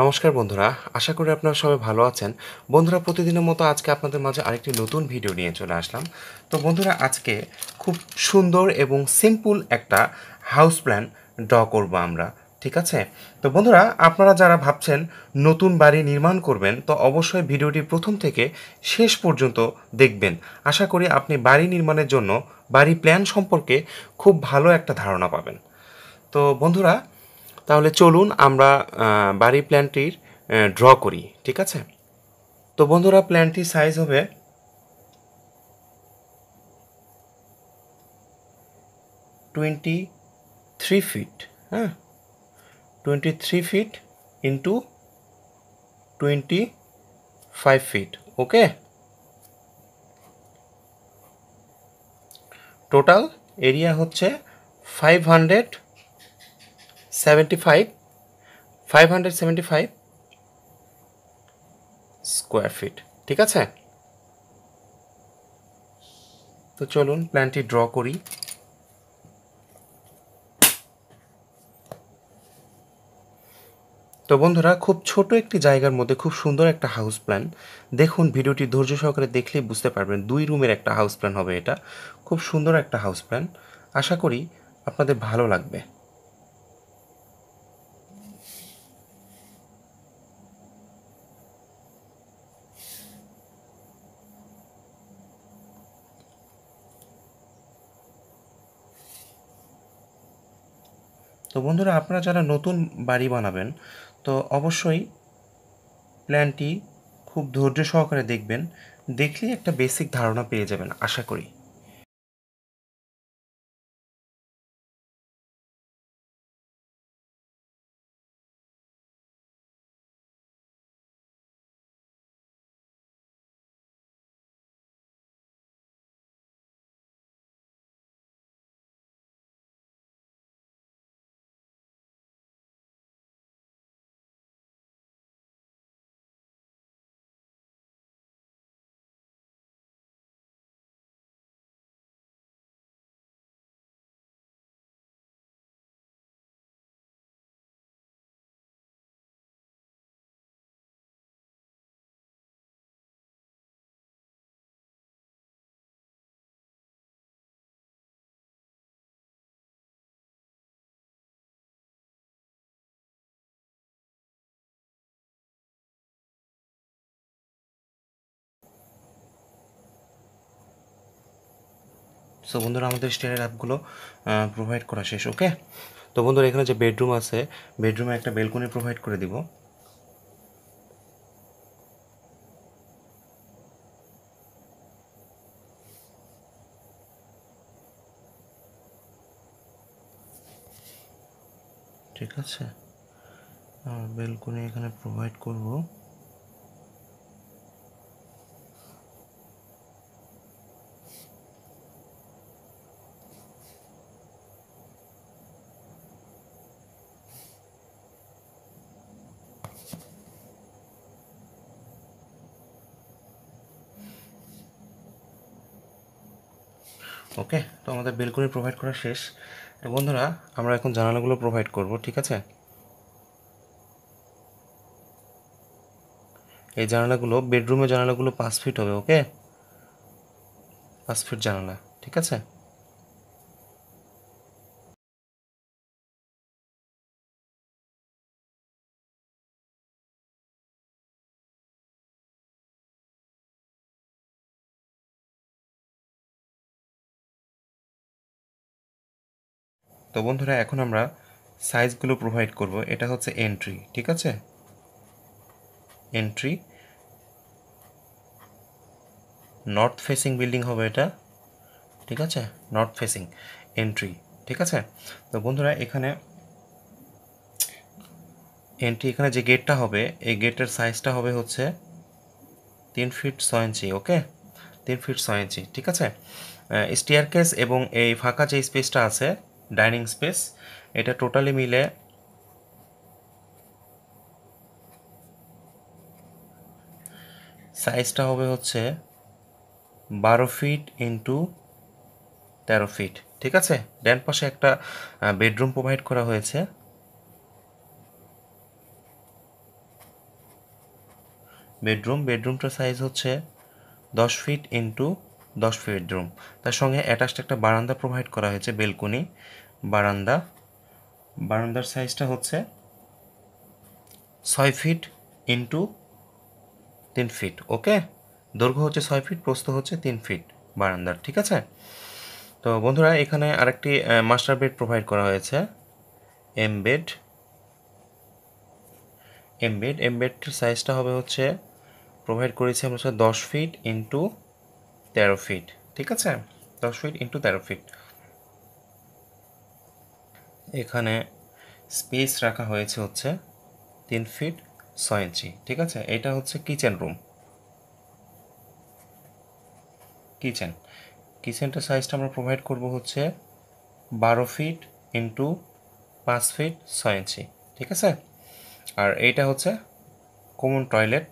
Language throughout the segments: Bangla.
নমস্কার বন্ধুরা আশা করি আপনারা সবাই ভালো আছেন বন্ধুরা প্রতিদিনের মতো আজকে আপনাদের মাঝে আরেকটি নতুন ভিডিও নিয়ে চলে আসলাম তো বন্ধুরা আজকে খুব সুন্দর এবং সিম্পল একটা হাউস প্ল্যান ড্র করব আমরা ঠিক আছে তো বন্ধুরা আপনারা যারা ভাবছেন নতুন বাড়ি নির্মাণ করবেন তো অবশ্যই ভিডিওটি প্রথম থেকে শেষ পর্যন্ত দেখবেন আশা করি আপনি বাড়ি নির্মাণের জন্য বাড়ি প্ল্যান সম্পর্কে খুব ভালো একটা ধারণা পাবেন তো বন্ধুরা তাহলে চলুন আমরা বাড়ি প্ল্যানটির ড্র করি ঠিক আছে তো বন্ধুরা প্ল্যানটির সাইজ হবে টোয়েন্টি থ্রি ফিট হ্যাঁ twenty three feet into twenty five feet okay total area হচ্ছে five hundred seventy five five hundred seventy five square feet ঠিক আছে তো চলুন প্ল্যানটি ড্র করি তো বন্ধুরা খুব ছোট একটি জায়গার মধ্যে খুব সুন্দর একটা হাউস প্ল্যান দেখুন ভিডিওটি ধৈর্য সহকারে দেখলেই বুঝতে পারবেন দুই রুমের একটা হাউস প্ল্যান হবে এটা খুব সুন্দর একটা হাউস প্ল্যান আশা করি আপনাদের ভালো লাগবে তো বন্ধুরা আপনারা যারা নতুন বাড়ি বানাবেন তো অবশ্যই প্ল্যানটি খুব ধৈর্য সহকারে দেখবেন দেখলেই একটা বেসিক ধারণা পেয়ে যাবেন আশা করি সো বন্ধুরা আমাদের স্টেটের অ্যাপগুলো প্রোভাইড করা শেষ ওকে তো বন্ধুরা এখানে যে বেডরুম আছে বেডরুমে একটা বেলকনি প্রোভাইড করে দিব ঠিক আছে আর বেলকনি এখানে প্রোভাইড করবো ওকে তো আমাদের বেলকনি প্রোভাইড করা শেষ তো বন্ধুরা আমরা এখন জানালাগুলো প্রোভাইড করব ঠিক আছে এই জানালাগুলো বেডরুমের জানালাগুলো পাঁচ ফিট হবে ওকে পাঁচ ফিট জানালা ঠিক আছে তো বন্ধুরা এখন আমরা সাইজগুলো প্রোভাইড করব এটা হচ্ছে এন্ট্রি ঠিক আছে এন্ট্রি নর্থ ফেসিং বিল্ডিং হবে এটা ঠিক আছে নর্থ ফেসিং এন্ট্রি ঠিক আছে তো বন্ধুরা এখানে এন্ট্রি এখানে যে গেটটা হবে এই গেটের সাইজটা হবে হচ্ছে তিন ফিট ছয় ইঞ্চি ওকে তিন ফিট ছয় ইঞ্চি ঠিক আছে স্টিয়ারকেস এবং এই ফাঁকা যে স্পেসটা আছে ডাইনিং স্পেস এটা টোটালি মিলে সাইজটা হবে হচ্ছে বারো ফিট ইন্টু তেরো ফিট ঠিক আছে ড্যান পাশে একটা বেডরুম প্রোভাইড করা হয়েছে বেডরুম বেডরুমটার সাইজ হচ্ছে দশ ফিট ইন্টু দশ ফিট রুম তার সঙ্গে অ্যাটাচড একটা বারান্দা প্রোভাইড করা হয়েছে বেলকনি বারান্দা বারান্দার সাইজটা হচ্ছে ছয় ফিট ইন্টু তিন ফিট ওকে দৈর্ঘ্য হচ্ছে ছয় ফিট প্রস্থ হচ্ছে তিন ফিট বারান্দার ঠিক আছে তো বন্ধুরা এখানে আরেকটি মাস্টার বেড প্রোভাইড করা হয়েছে M bed M bed M বেডটির সাইজটা হবে হচ্ছে প্রোভাইড করেছি আমরা দশ ফিট ইন্টু তেরো ফিট ঠিক আছে দশ ফিট ইন্টু তেরো ফিট এখানে স্পেস রাখা হয়েছে হচ্ছে তিন ফিট ছয় ইঞ্চি ঠিক আছে এটা হচ্ছে কিচেন রুম কিচেন কিচেনটার সাইজটা আমরা প্রোভাইড করব হচ্ছে বারো ফিট ইন্টু পাঁচ ফিট ছয় ইঞ্চি ঠিক আছে আর এইটা হচ্ছে common toilet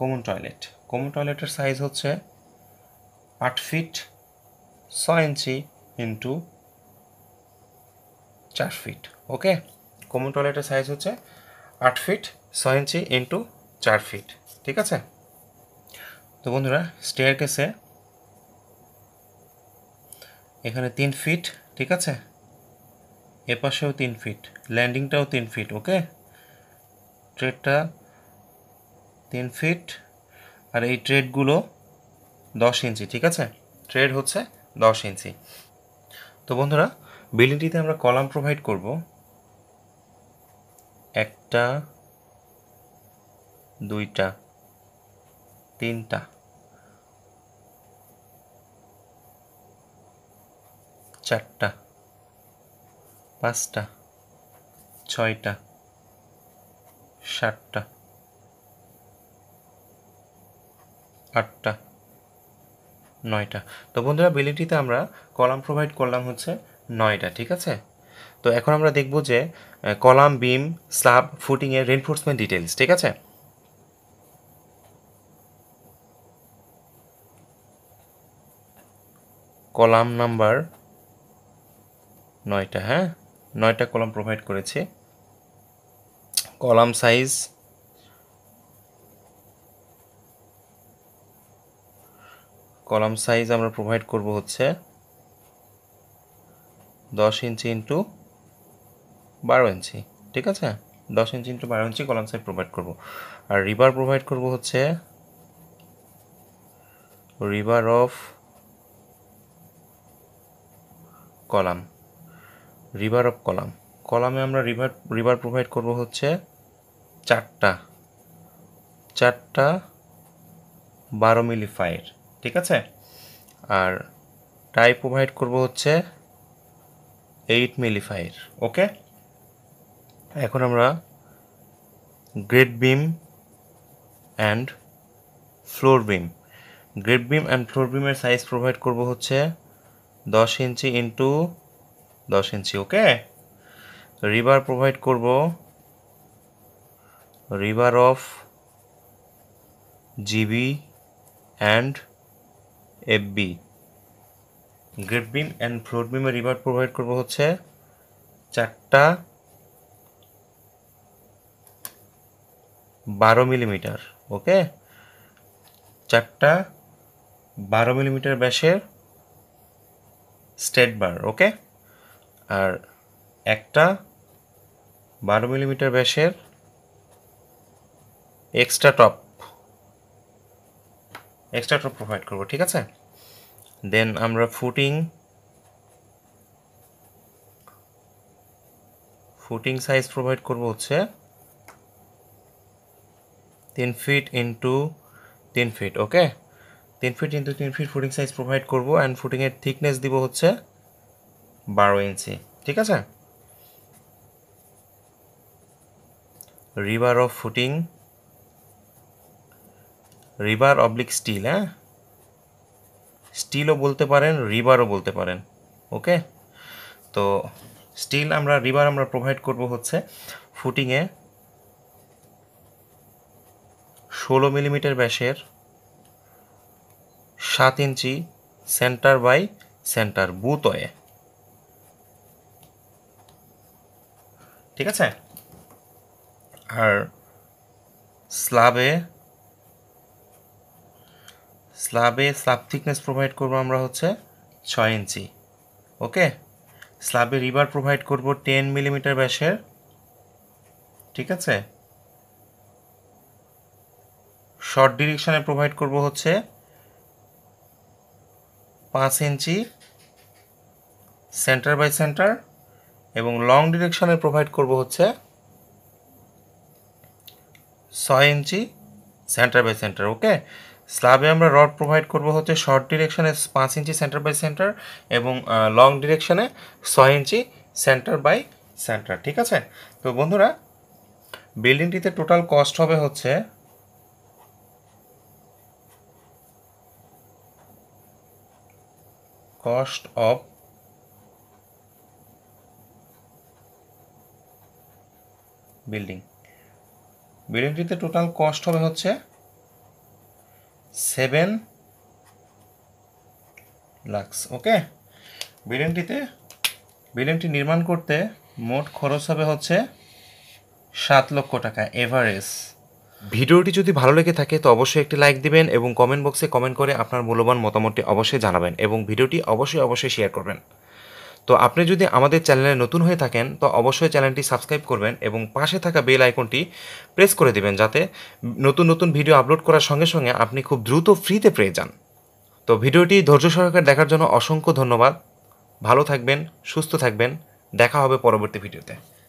common toilet common টয়লেটের সাইজ হচ্ছে আট ফিট ছয় ইঞ্চি ইন্টু চার ফিট ওকে কমন টয়লেটের সাইজ হচ্ছে আট ফিট ছয় ইঞ্চি ইন্টু চার ফিট ঠিক আছে তো বন্ধুরা স্টেয়ার কেসে এখানে তিন ফিট ঠিক আছে এপাশেও তিন ফিট ল্যান্ডিংটাও তিন ফিট ওকে ট্রেডটা তিন ফিট আর এই ট্রেডগুলো দশ ইঞ্চি ঠিক আছে ট্রেড হচ্ছে দশ ইঞ্চি তো বন্ধুরা বিল্ডিংটিতে আমরা কলাম প্রোভাইড করব একটা দুইটা তিনটা চারটা পাঁচটা ছয়টা সাতটা আটটা নয়টা তো বন্ধুরা বিলিটিতে আমরা কলাম প্রোভাইড করলাম হচ্ছে নয়টা ঠিক আছে তো এখন আমরা দেখব যে কলাম বিম স্ল্যাব ফুটিংয়ের রেনফোর্সমেন্ট ডিটেলস ঠিক আছে কলাম নাম্বার নয়টা হ্যাঁ নয়টা কলাম প্রোভাইড করেছে কলাম সাইজ কলাম সাইজ আমরা প্রোভাইড করব হচ্ছে দশ ইঞ্চি ইন্টু বারো ইঞ্চি ঠিক আছে দশ ইঞ্চি ইন্টু বারো ইঞ্চি কলাম সাইজ প্রোভাইড করব আর রিভার প্রোভাইড করব হচ্ছে river of column river of column কলামে আমরা রিভার রিভার প্রোভাইড করব হচ্ছে চারটা চারটা বারো মিলি ফায়ার ঠিক আছে আর টাই প্রোভাইড করব হচ্ছে এইট মিলিফায়ার ওকে এখন আমরা grade beam and floor beam grade beam and floor বিমের সাইজ প্রোভাইড করব হচ্ছে দশ ইঞ্চি ইন্টু দশ ইঞ্চি ওকে রিভার প্রোভাইড করব রিভার of GB and F B grade beam and floor বিমের রিভার্ট প্রোভাইড করবো হচ্ছে চারটা বারো মিলিমিটার ওকে চারটা বারো মিলিমিটার ব্যাসের স্টেট বার ওকে আর একটা বারো মিলিমিটার ব্যাসের এক্সট্রা টপ এক্সট্রাটা প্রোভাইড করব ঠিক আছে দেন আমরা ফুটিং ফুটিং সাইজ প্রোভাইড করব হচ্ছে তিন ফিট ইন্টু তিন ফিট ওকে তিন ফিট ইন্টু তিন ফিট ফুটিং সাইজ প্রোভাইড করব অ্যান্ড ফুটিংয়ের থিকনেস দিব হচ্ছে বারো ইঞ্চি ঠিক আছে river of footing river oblique still হ্যাঁ স্টিলও বলতে পারেন রিভারও বলতে পারেন ওকে তো স্টিল আমরা রিভার আমরা প্রোভাইড করব হচ্ছে ফুটিংয়ে ষোলো মিলিমিটার ব্যাসের সাত ইঞ্চি সেন্টার বাই সেন্টার বুতয়ে ঠিক আছে আর স্লাবে স্ল্যাবে স্ল্যাব থিকনেস প্রোভাইড করব আমরা হচ্ছে ছয় ইঞ্চি ওকে স্ল্যাবে রিবার প্রোভাইড করব টেন মিলিমিটার ব্যাসের ঠিক আছে শর্ট ডিরেকশানে প্রোভাইড করব হচ্ছে পাঁচ ইঞ্চি সেন্টার বাই সেন্টার এবং লং ডিরেকশানে প্রোভাইড করব হচ্ছে ছয় ইঞ্চি সেন্টার বাই সেন্টার ওকে স্ল্যাবে আমরা রড প্রোভাইড করব হচ্ছে শর্ট ডিরেকশনে পাঁচ ইঞ্চি সেন্টার বাই সেন্টার এবং লং ডিরেকশনে ছয় ইঞ্চি সেন্টার বাই সেন্টার ঠিক আছে তো বন্ধুরা বিল্ডিংটিতে টোটাল কস্ট হবে হচ্ছে কস্ট অফ বিল্ডিং বিল্ডিংটিতে টোটাল কস্ট হবে হচ্ছে সেভেন লাক্স ওকে বিল্ডিংটিতে বিল্ডিংটি নির্মাণ করতে মোট খরচ হবে হচ্ছে সাত লক্ষ টাকা এভারেজ ভিডিওটি যদি ভালো লেগে থাকে তো অবশ্যই একটি লাইক দিবেন এবং কমেন্ট বক্সে কমেন্ট করে আপনার মূল্যবান মতামতটি অবশ্যই জানাবেন এবং ভিডিওটি অবশ্যই অবশ্যই শেয়ার করবেন তো আপনি যদি আমাদের চ্যানেলে নতুন হয়ে থাকেন তো অবশ্যই চ্যানেলটি সাবস্ক্রাইব করবেন এবং পাশে থাকা বেল আইকনটি প্রেস করে দেবেন যাতে নতুন নতুন ভিডিও আপলোড করার সঙ্গে সঙ্গে আপনি খুব দ্রুত ফ্রিতে পেয়ে যান তো ভিডিওটি ধৈর্য সরকার দেখার জন্য অসংখ্য ধন্যবাদ ভালো থাকবেন সুস্থ থাকবেন দেখা হবে পরবর্তী ভিডিওতে